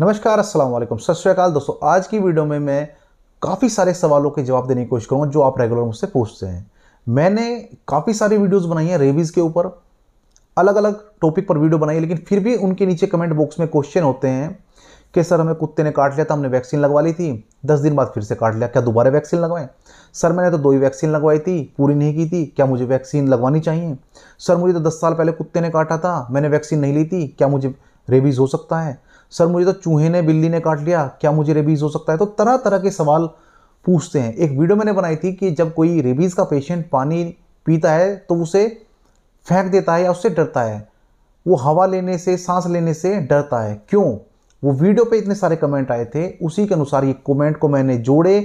नमस्कार अस्सलाम वालेकुम सत श्रीकाल दोस्तों आज की वीडियो में मैं काफ़ी सारे सवालों के जवाब देने की कोशिश करूँगा जो आप रेगुलर मुझसे पूछते हैं मैंने काफ़ी सारी वीडियोज़ बनाई हैं रेबीज़ के ऊपर अलग अलग टॉपिक पर वीडियो बनाई लेकिन फिर भी उनके नीचे कमेंट बॉक्स में क्वेश्चन होते हैं कि सर हमें कुत्ते ने काट लिया था हमने वैक्सीन लगवा ली थी दस दिन बाद फिर से काट लिया क्या दोबारा वैक्सीन लगवाएं सर मैंने तो दो ही वैक्सीन लगवाई थी पूरी नहीं की थी क्या मुझे वैक्सीन लगवानी चाहिए सर मुझे तो दस साल पहले कुत्ते ने काटा था मैंने वैक्सीन नहीं ली थी क्या मुझे रेबीज़ हो सकता है सर मुझे तो चूहे ने बिल्ली ने काट लिया क्या मुझे रेबीज़ हो सकता है तो तरह तरह के सवाल पूछते हैं एक वीडियो मैंने बनाई थी कि जब कोई रेबीज़ का पेशेंट पानी पीता है तो उसे फेंक देता है या उससे डरता है वो हवा लेने से सांस लेने से डरता है क्यों वो वीडियो पे इतने सारे कमेंट आए थे उसी के अनुसार ये कमेंट को मैंने जोड़े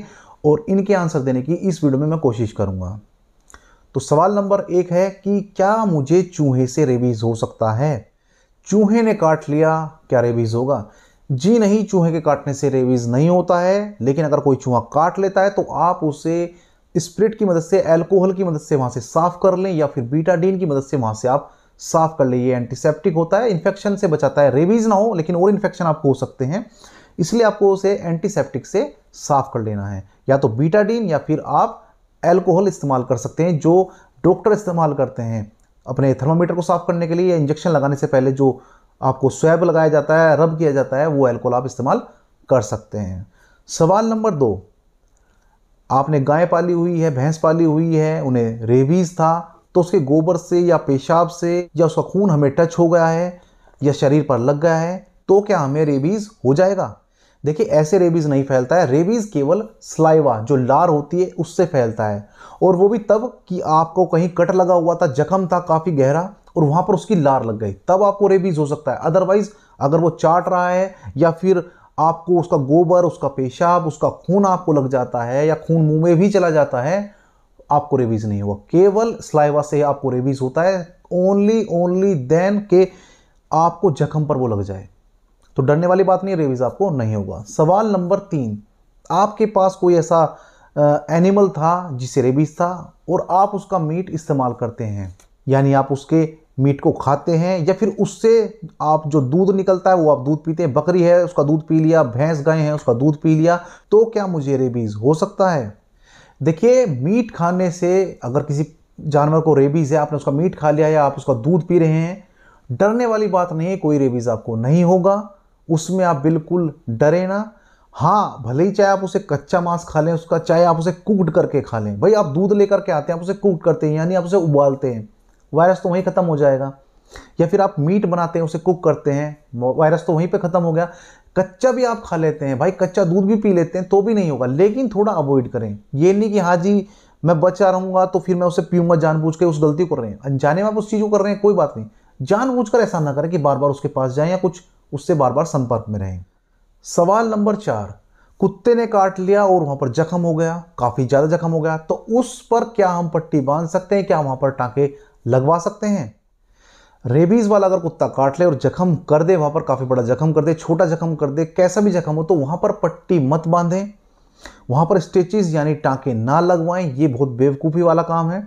और इनके आंसर देने की इस वीडियो में मैं कोशिश करूँगा तो सवाल नंबर एक है कि क्या मुझे चूहे से रेबीज़ हो सकता है चूहे ने काट लिया क्या रेबीज होगा जी नहीं चूहे के काटने से रेबीज नहीं होता है लेकिन अगर कोई चूहा काट लेता है तो आप उसे स्प्रिट की मदद से अल्कोहल की मदद से वहाँ से साफ कर लें या फिर बीटाडीन की मदद से वहाँ से आप साफ कर लें ये एंटीसेप्टिक होता है इन्फेक्शन से बचाता है रेबीज ना हो लेकिन और इन्फेक्शन आपको हो सकते हैं इसलिए आपको उसे एंटीसेप्टिक से साफ कर लेना है या तो बीटाडीन या फिर आप एल्कोहल इस्तेमाल कर सकते हैं जो डॉक्टर इस्तेमाल करते हैं अपने थर्मामीटर को साफ़ करने के लिए या इंजेक्शन लगाने से पहले जो आपको स्वैब लगाया जाता है रब किया जाता है वो एल्कोहल आप इस्तेमाल कर सकते हैं सवाल नंबर दो आपने गाय पाली हुई है भैंस पाली हुई है उन्हें रेबीज़ था तो उसके गोबर से या पेशाब से या उसका खून हमें टच हो गया है या शरीर पर लग गया है तो क्या हमें रेबीज़ हो जाएगा देखिए ऐसे रेबीज़ नहीं फैलता है रेबीज़ केवल स्लाइवा जो लार होती है उससे फैलता है और वो भी तब कि आपको कहीं कट लगा हुआ था जख्म था काफ़ी गहरा और वहां पर उसकी लार लग गई तब आपको रेबीज़ हो सकता है अदरवाइज़ अगर वो चाट रहा है या फिर आपको उसका गोबर उसका पेशाब उसका खून आपको लग जाता है या खून मुंह में भी चला जाता है आपको रेबीज़ नहीं होगा केवल स्लाइवा से आपको रेबीज़ होता है ओनली ओनली देन के आपको जख्म पर वो लग जाए तो डरने वाली बात नहीं रेबीज़ आपको नहीं होगा सवाल नंबर तीन आपके पास कोई ऐसा एनिमल था जिसे रेबीज़ था और आप उसका मीट इस्तेमाल करते हैं यानी आप उसके मीट को खाते हैं या फिर उससे आप जो दूध निकलता है वो आप दूध पीते हैं बकरी है उसका दूध पी लिया भैंस गाय है उसका दूध पी लिया तो क्या मुझे रेबीज़ हो सकता है देखिए मीट खाने से अगर किसी जानवर को रेबीज़ है आपने उसका मीट खा लिया या आप उसका दूध पी रहे हैं डरने वाली बात नहीं है कोई रेबीज़ आपको नहीं होगा उसमें आप बिल्कुल डरे ना हाँ भले ही चाहे आप उसे कच्चा मांस खा लें उसका चाहे आप उसे कुकड करके खा लें भाई आप दूध लेकर के आते हैं आप उसे कुक करते हैं यानी आप उसे उबालते हैं वायरस तो वहीं ख़त्म हो जाएगा या फिर आप मीट बनाते हैं उसे कुक करते हैं वायरस तो वहीं पे ख़त्म हो गया कच्चा भी आप खा लेते हैं भाई कच्चा दूध भी पी लेते हैं तो भी नहीं होगा लेकिन थोड़ा अवॉइड करें ये नहीं कि हाँ जी मैं बचा रहूँगा तो फिर मैं उसे पीऊँगा जानबूझ के उस गलती को कर रहे हैं अनजाने में आप उस चीज़ को कर रहे हैं कोई बात नहीं जानबूझ कर ऐसा ना करें कि बार बार उसके पास जाए या कुछ उससे बार बार संपर्क में रहें सवाल नंबर चार कुत्ते ने काट लिया और वहां पर जख्म हो गया काफ़ी ज़्यादा जख्म हो गया तो उस पर क्या हम पट्टी बांध सकते हैं क्या वहां पर टांके लगवा सकते हैं रेबीज वाला अगर कुत्ता काट ले और जख्म कर दे वहां पर काफ़ी बड़ा जख्म कर दे छोटा जख्म कर दे कैसा भी जख्म हो तो वहां पर पट्टी मत बांधें वहां पर स्टेचिज यानी टांके ना लगवाएं ये बहुत बेवकूफ़ी वाला काम है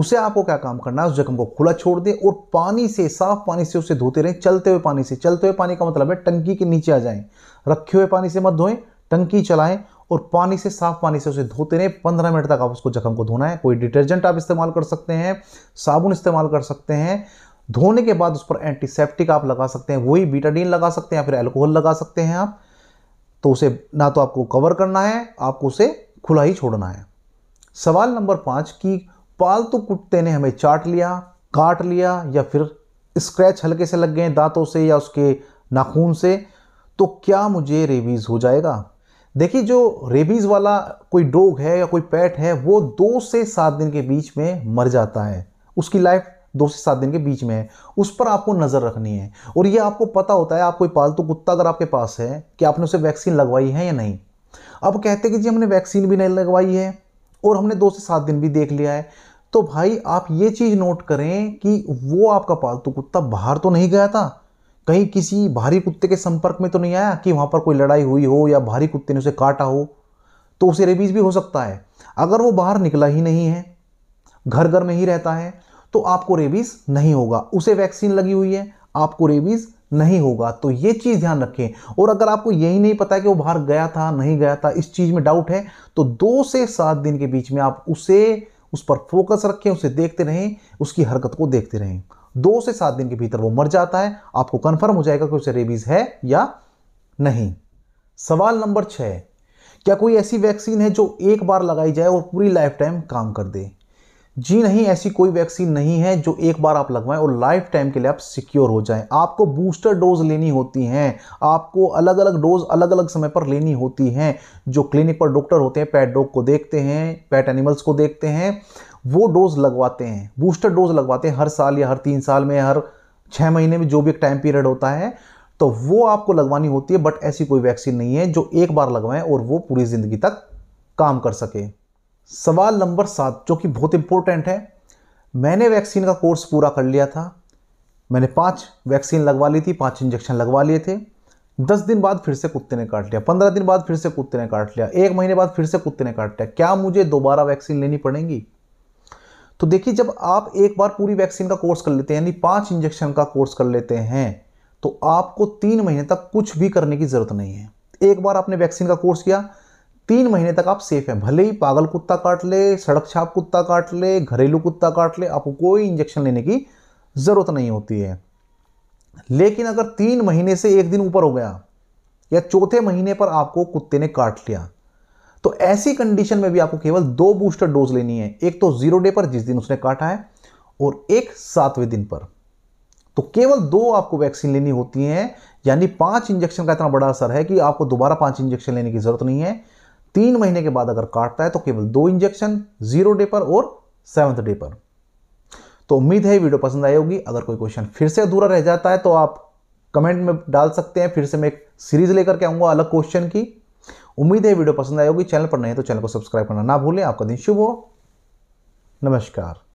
उसे आपको क्या काम करना है उस जख्म को खुला छोड़ दें और पानी से साफ पानी से उसे धोते रहें चलते हुए पानी से चलते हुए पानी का मतलब है टंकी के नीचे आ जाएं रखे हुए पानी से मत धोएं टंकी चलाएं और पानी से साफ पानी से उसे धोते रहें पंद्रह मिनट तक आप उसको जख्म को धोना है कोई डिटर्जेंट आप इस्तेमाल कर सकते हैं साबुन इस्तेमाल कर सकते हैं धोने के बाद उस पर एंटीसेप्टिक आप लगा सकते हैं वही बीटाडीन लगा सकते हैं या फिर एल्कोहल लगा सकते हैं आप तो उसे ना तो आपको कवर करना है आपको उसे खुला ही छोड़ना है सवाल नंबर पाँच की पालतू कुत्ते ने हमें चाट लिया काट लिया या फिर स्क्रैच हल्के से लग गए दांतों से या उसके नाखून से तो क्या मुझे रेबीज़ हो जाएगा देखिए जो रेबीज़ वाला कोई डॉग है या कोई पैट है वो दो से सात दिन के बीच में मर जाता है उसकी लाइफ दो से सात दिन के बीच में है उस पर आपको नज़र रखनी है और ये आपको पता होता है आप कोई पालतू कुत्ता अगर आपके पास है कि आपने उसे वैक्सीन लगवाई है या नहीं अब कहते कि जी हमने वैक्सीन भी नहीं लगवाई है और हमने दो से सात दिन भी देख लिया है तो भाई आप ये चीज़ नोट करें कि वो आपका पालतू कुत्ता बाहर तो नहीं गया था कहीं किसी भारी कुत्ते के संपर्क में तो नहीं आया कि वहां पर कोई लड़ाई हुई हो या भारी कुत्ते ने उसे काटा हो तो उसे रेबीज भी हो सकता है अगर वो बाहर निकला ही नहीं है घर घर में ही रहता है तो आपको रेबीज नहीं होगा उसे वैक्सीन लगी हुई है आपको रेबीज नहीं होगा तो ये चीज़ ध्यान रखें और अगर आपको यही नहीं पता कि वो बाहर गया था नहीं गया था इस चीज़ में डाउट है तो दो से सात दिन के बीच में आप उसे उस पर फोकस रखें उसे देखते रहें उसकी हरकत को देखते रहें दो से सात दिन के भीतर वो मर जाता है आपको कंफर्म हो जाएगा कि उसे रेबीज़ है या नहीं सवाल नंबर छः क्या कोई ऐसी वैक्सीन है जो एक बार लगाई जाए और पूरी लाइफ टाइम काम कर दे जी नहीं ऐसी कोई वैक्सीन नहीं है जो एक बार आप लगवाएं और लाइफ टाइम के लिए आप सिक्योर हो जाएं आपको बूस्टर डोज लेनी होती हैं आपको अलग अलग डोज अलग अलग समय पर लेनी होती हैं जो क्लिनिक पर डॉक्टर होते हैं पैट डॉग को देखते हैं पैट एनिमल्स को देखते हैं वो डोज लगवाते हैं बूस्टर डोज लगवाते हैं हर साल या हर तीन साल में हर छः महीने में जो भी एक टाइम पीरियड होता है तो वो आपको लगवानी होती है बट ऐसी कोई वैक्सीन नहीं है जो एक बार लगवाएं और वो पूरी ज़िंदगी तक काम कर सके सवाल नंबर सात जो कि बहुत इंपॉर्टेंट है मैंने वैक्सीन का कोर्स पूरा कर लिया था मैंने पांच वैक्सीन लगवा ली थी पांच इंजेक्शन लगवा लिए थे दस दिन बाद फिर से कुत्ते ने काट लिया पंद्रह दिन बाद फिर से कुत्ते ने काट लिया एक महीने बाद फिर से कुत्ते ने काट लिया क्या मुझे दोबारा वैक्सीन लेनी पड़ेगी तो देखिए जब आप एक बार पूरी वैक्सीन का कोर्स कर लेते हैं यानी पांच इंजेक्शन का कोर्स कर लेते हैं तो आपको तीन महीने तक कुछ भी करने की ज़रूरत नहीं है एक बार आपने वैक्सीन का कोर्स किया तीन महीने तक आप सेफ हैं भले ही पागल कुत्ता काट ले सड़क छाप कुत्ता काट ले घरेलू कुत्ता काट ले आपको कोई इंजेक्शन लेने की ज़रूरत नहीं होती है लेकिन अगर तीन महीने से एक दिन ऊपर हो गया या चौथे महीने पर आपको कुत्ते ने काट लिया तो ऐसी कंडीशन में भी आपको केवल दो बूस्टर डोज लेनी है एक तो जीरो डे पर जिस दिन उसने काटा है और एक सातवें दिन पर तो केवल दो आपको वैक्सीन लेनी होती है यानी पांच इंजेक्शन का इतना बड़ा असर है कि आपको दोबारा पांच इंजेक्शन लेने की जरूरत नहीं है तीन महीने के बाद अगर काटता है तो केवल दो इंजेक्शन जीरो डे पर और सेवंथ डे पर तो उम्मीद है वीडियो पसंद आई होगी अगर कोई क्वेश्चन फिर से अधूरा रह जाता है तो आप कमेंट में डाल सकते हैं फिर से मैं एक सीरीज लेकर के आऊंगा अलग क्वेश्चन की उम्मीद है वीडियो पसंद आई होगी चैनल पर नहीं तो चैनल को सब्सक्राइब करना ना भूलें आपका दिन शुभ हो नमस्कार